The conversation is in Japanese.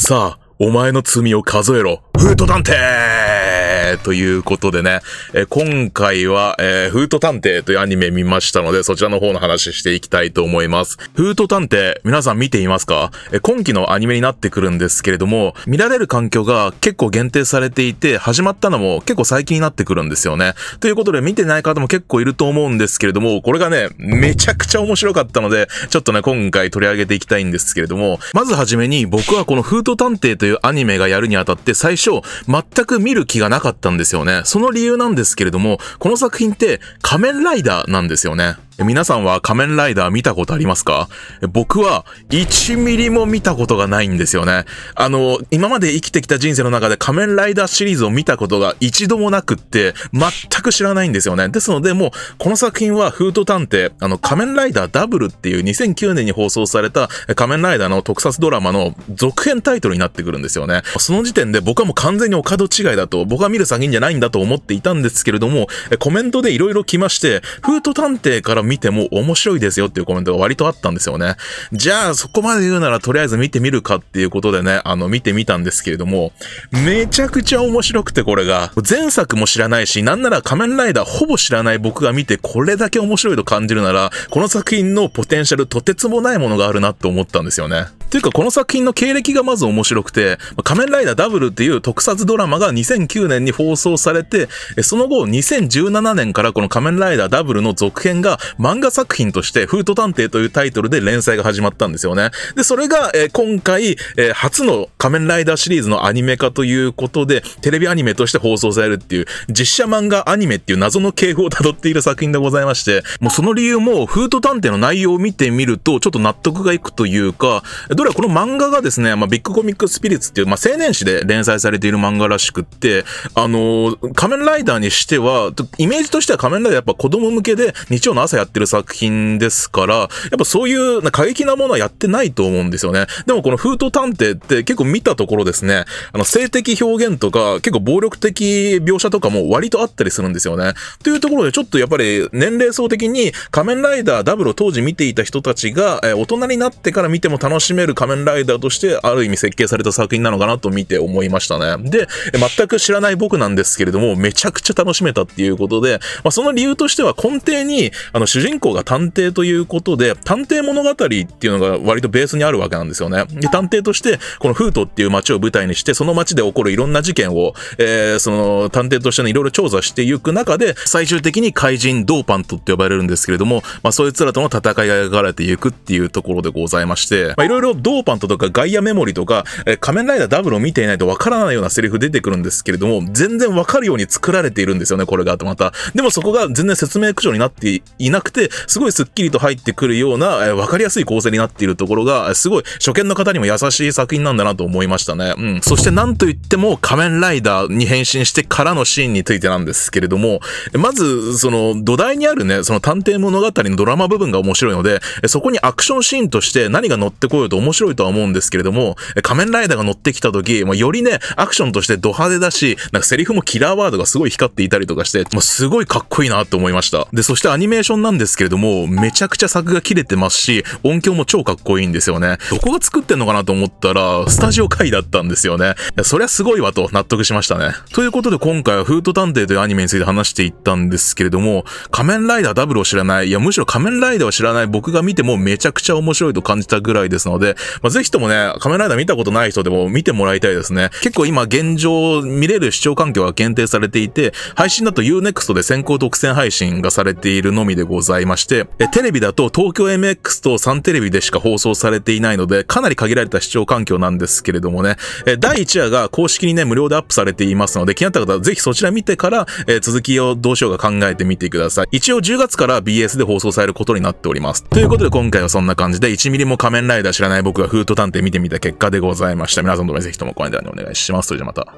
さあ、お前の罪を数えろ。フート探偵えー、ということでね、えー、今回は、えー、フート探偵というアニメ見ましたので、そちらの方の話していきたいと思います。フート探偵、皆さん見ていますか、え今期のアニメになってくるんですけれども、見られる環境が結構限定されていて、始まったのも結構最近になってくるんですよね。ということで、見てない方も結構いると思うんですけれども、これがね、めちゃくちゃ面白かったので、ちょっとね、今回取り上げていきたいんですけれども、まずはじめに僕はこのフート探偵というアニメがやるにあたって最初、全く見る気がなかったったんですよね。その理由なんですけれども、この作品って仮面ライダーなんですよね。皆さんは仮面ライダー見たことありますか僕は1ミリも見たことがないんですよね。あの、今まで生きてきた人生の中で仮面ライダーシリーズを見たことが一度もなくって、全く知らないんですよね。ですので、もう、この作品はフート探偵、あの、仮面ライダーダブルっていう2009年に放送された仮面ライダーの特撮ドラマの続編タイトルになってくるんですよね。その時点で僕はもう完全にお門違いだと、僕は見る作品じゃないんだと思っていたんですけれども、コメントで色々来まして、フート探偵から見ても面白いですよっていうコメントが割とあったんですよね。じゃあ、そこまで言うならとりあえず見てみるかっていうことでね、あの、見てみたんですけれども、めちゃくちゃ面白くてこれが、前作も知らないし、なんなら仮面ライダーほぼ知らない僕が見てこれだけ面白いと感じるなら、この作品のポテンシャルとてつもないものがあるなって思ったんですよね。というか、この作品の経歴がまず面白くて、仮面ライダーダブルっていう特撮ドラマが2009年に放送されて、その後2017年からこの仮面ライダーダブルの続編が漫画作品として、フート探偵というタイトルで連載が始まったんですよね。で、それが、え今回、え初の仮面ライダーシリーズのアニメ化ということで、テレビアニメとして放送されるっていう、実写漫画アニメっていう謎の系譜を辿っている作品でございまして、もうその理由も、フート探偵の内容を見てみると、ちょっと納得がいくというか、どれはこの漫画がですね、まあ、ビッグコミックスピリッツっていう、まあ、青年誌で連載されている漫画らしくって、あのー、仮面ライダーにしては、イメージとしては仮面ライダーやっぱ子供向けで日曜の朝やってる作品ですから、やっぱそういう過激なものはやってないと思うんですよね。でもこの封筒探偵って結構見たところですね、あの、性的表現とか、結構暴力的描写とかも割とあったりするんですよね。というところでちょっとやっぱり年齢層的に仮面ライダーダブルを当時見ていた人たちが、えー、大人になってから見ても楽しめるる仮面ライダーとしてある意味設計された作品なのかなと見て思いましたね。で、全く知らない僕なんですけれども、めちゃくちゃ楽しめたっていうことで、まあ、その理由としては根底に、あの、主人公が探偵ということで、探偵物語っていうのが割とベースにあるわけなんですよね。で、探偵として、このフートっていう街を舞台にして、その街で起こるいろんな事件を、えー、その、探偵としてのいろいろ調査していく中で、最終的に怪人ドーパントって呼ばれるんですけれども、まあ、そいつらとの戦いが描かれていくっていうところでございまして、まあ、いろいろドーパントとかガイアメモリとか、えー、仮面ライダーダブルを見ていないとわからないようなセリフ出てくるんですけれども、全然わかるように作られているんですよね、これが。とまた。でもそこが全然説明苦情になっていなくて、すごいスッキリと入ってくるような、えー、わかりやすい構成になっているところが、すごい初見の方にも優しい作品なんだなと思いましたね。うん。そしてなんと言っても仮面ライダーに変身してからのシーンについてなんですけれども、まず、その土台にあるね、その探偵物語のドラマ部分が面白いので、そこにアクションシーンとして何が乗ってこようと思面白いとは思うんですけれども、仮面ライダーが乗ってきた時、まあ、よりね、アクションとしてド派手だし、なんかセリフもキラーワードがすごい光っていたりとかして、まあ、すごいかっこいいなと思いました。で、そしてアニメーションなんですけれども、めちゃくちゃ作が切れてますし、音響も超かっこいいんですよね。どこが作ってんのかなと思ったら、スタジオ会だったんですよね。そりゃすごいわと納得しましたね。ということで今回はフート探偵というアニメについて話していったんですけれども、仮面ライダーダブルを知らない、いやむしろ仮面ライダーを知らない僕が見てもめちゃくちゃ面白いと感じたぐらいですので、まあ、ぜひともね、仮面ライダー見たことない人でも見てもらいたいですね。結構今現状見れる視聴環境は限定されていて、配信だと Unext で先行独占配信がされているのみでございまして、えテレビだと東京 MX とサンテレビでしか放送されていないので、かなり限られた視聴環境なんですけれどもね、え第1話が公式にね、無料でアップされていますので、気になった方はぜひそちら見てから、え続きをどうしようか考えてみてください。一応10月から BS で放送されることになっております。ということで今回はそんな感じで、1ミリも仮面ライダー知らない僕がフート探偵見てみた結果でございました。皆さんともぜひともコメントだいお願いします。それじゃまた。